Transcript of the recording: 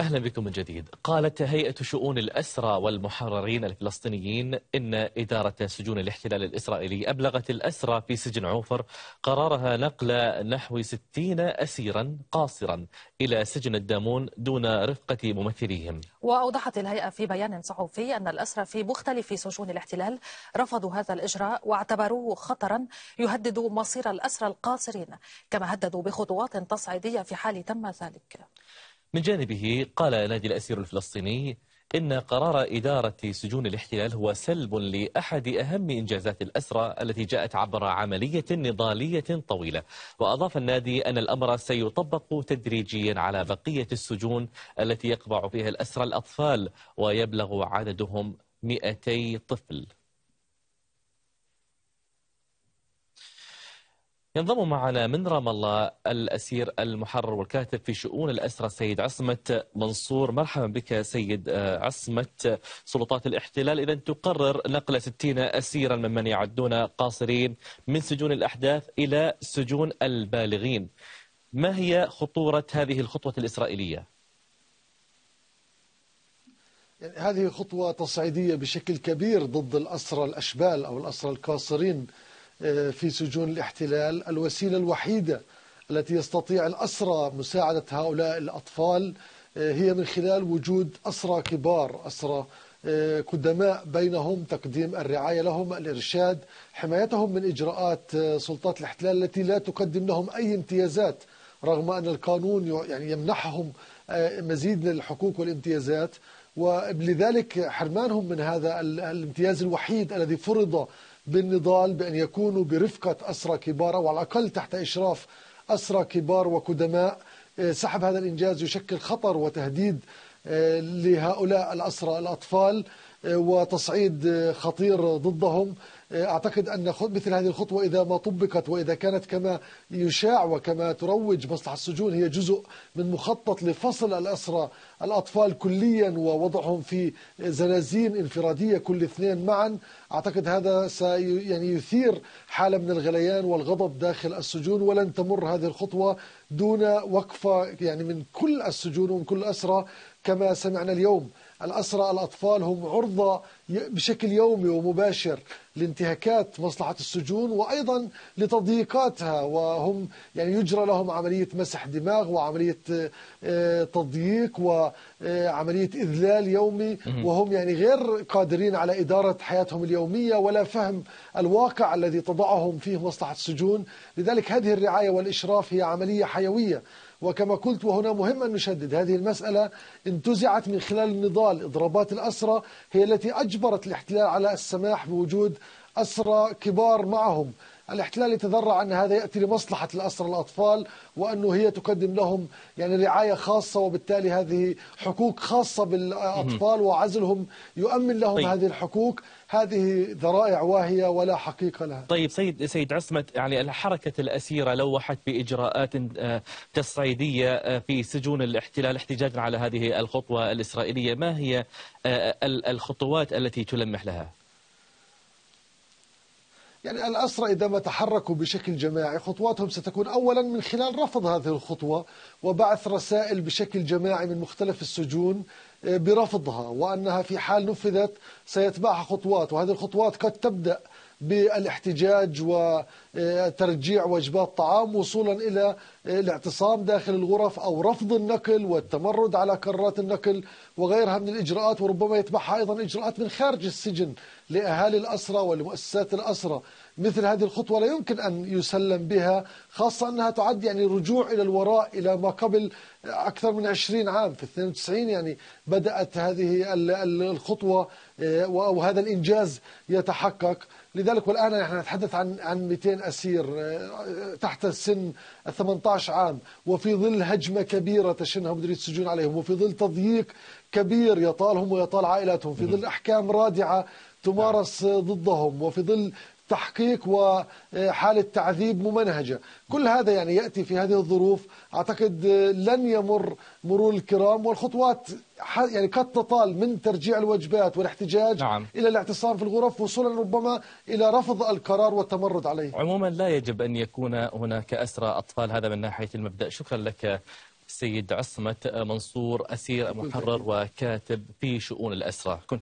أهلا بكم من جديد قالت هيئة شؤون الأسرى والمحررين الفلسطينيين إن إدارة سجون الاحتلال الإسرائيلي أبلغت الأسرى في سجن عوفر قرارها نقل نحو 60 أسيرا قاصرا إلى سجن الدامون دون رفقة ممثليهم وأوضحت الهيئة في بيان صحفي أن الأسرى في مختلف سجون الاحتلال رفضوا هذا الإجراء واعتبروه خطرا يهدد مصير الأسرى القاصرين كما هددوا بخطوات تصعيدية في حال تم ذلك من جانبه قال نادي الأسير الفلسطيني إن قرار إدارة سجون الاحتلال هو سلب لأحد أهم إنجازات الأسرى التي جاءت عبر عملية نضالية طويلة وأضاف النادي أن الأمر سيطبق تدريجيا على بقية السجون التي يقبع فيها الأسرى الأطفال ويبلغ عددهم 200 طفل ينضم معنا من رام الله الأسير المحرر والكاتب في شؤون الأسرة سيد عصمة منصور مرحبا بك سيد آه، عصمة سلطات الاحتلال إذا تقرر نقل 60 أسيرا ممن يعدون قاصرين من سجون الأحداث إلى سجون البالغين ما هي خطورة هذه الخطوة الإسرائيلية؟ يعني هذه خطوة تصعيدية بشكل كبير ضد الأسرى الأشبال أو الأسرى القاصرين آه، في سجون الاحتلال الوسيلة الوحيدة التي يستطيع الأسرى مساعدة هؤلاء الأطفال آه، هي من خلال وجود أسرى كبار أسرى آه، قدماء بينهم تقديم الرعاية لهم الإرشاد حمايتهم من إجراءات سلطات الاحتلال التي لا تقدم لهم أي امتيازات رغم أن القانون يعني يمنحهم مزيد من الحقوق والامتيازات ولذلك حرمانهم من هذا الامتياز الوحيد الذي فرض بالنضال بأن يكونوا برفقة أسرى كبار أو على الأقل تحت إشراف أسرى كبار وقدماء آه، سحب هذا الإنجاز يشكل خطر وتهديد آه، لهؤلاء الأسرى الأطفال آه، وتصعيد خطير ضدهم أعتقد أن مثل هذه الخطوة إذا ما طبقت وإذا كانت كما يشاع وكما تروج مصلحة السجون هي جزء من مخطط لفصل الأسرى الأطفال كليا ووضعهم في زنازين انفرادية كل اثنين معا أعتقد هذا سي يعني يثير حالة من الغليان والغضب داخل السجون ولن تمر هذه الخطوة دون وقفة يعني من كل السجون ومن كل الأسرى كما سمعنا اليوم الأسرى الأطفال هم عرضة بشكل يومي ومباشر لانتهاكات مصلحة السجون وأيضا لتضييقاتها وهم يعني يجرى لهم عملية مسح دماغ وعملية آه، تضييق وعملية إذلال يومي وهم يعني غير قادرين على إدارة حياتهم اليومية ولا فهم الواقع الذي تضعهم فيه مصلحة السجون لذلك هذه الرعاية والإشراف هي عملية حيوية وكما قلت وهنا مهم أن نشدد هذه المسألة انتزعت من خلال النضال إضرابات الأسرة هي التي أجبرت الاحتلال على السماح بوجود أسرى كبار معهم الاحتلال يتذرع أن هذا يأتي لمصلحة الأسرى الأطفال وأنه هي تقدم لهم يعني رعاية خاصة وبالتالي هذه حقوق خاصة بالأطفال وعزلهم يؤمن لهم طيب. هذه الحقوق هذه ذرائع واهية ولا حقيقة لها طيب سيد سيد عصمت يعني الحركة الأسيرة لوحت بإجراءات آه، تصعيدية آه، في سجون الاحتلال احتجاجا على هذه الخطوة الإسرائيلية ما هي آه، الخطوات التي تلمح لها؟ يعني الأسرى إذا ما تحركوا بشكل جماعي خطواتهم ستكون أولا من خلال رفض هذه الخطوة وبعث رسائل بشكل جماعي من مختلف السجون آه، برفضها وأنها في حال نفذت سيتبعها خطوات وهذه الخطوات قد تبدأ بالاحتجاج وترجيع وجبات طعام وصولا الى آه، الاعتصام داخل الغرف او رفض النقل والتمرد على كرات النقل وغيرها من الاجراءات وربما يتبعها ايضا اجراءات من خارج السجن لأهالي الأسرى ولمؤسسات الأسرى مثل هذه الخطوة لا يمكن أن يسلم بها خاصة أنها تعد يعني رجوع إلى الوراء إلى ما قبل أكثر من 20 عام في 92 يعني بدأت هذه الخطوة آه، أو هذا الإنجاز يتحقق لذلك والآن نحن نتحدث عن عن 200 أسير آه، تحت السن 18 عام وفي ظل هجمة كبيرة تشنها مديرية السجون عليهم وفي ظل تضييق كبير يطالهم ويطال عائلاتهم في ظل أحكام رادعة تمارس ضدهم وفي ظل تحقيق وحالة تعذيب ممنهجة كل هذا يعني يأتي في هذه الظروف أعتقد لن يمر مرور الكرام والخطوات يعني قد تطال من ترجيع الوجبات والاحتجاج نعم. إلى الاعتصام في الغرف وصولا ربما إلى رفض القرار والتمرد عليه عموما لا يجب أن يكون هناك أسرى أطفال هذا من ناحية المبدأ شكرا لك سيد عصمة منصور أسير محرر وكاتب في شؤون الأسرى كنت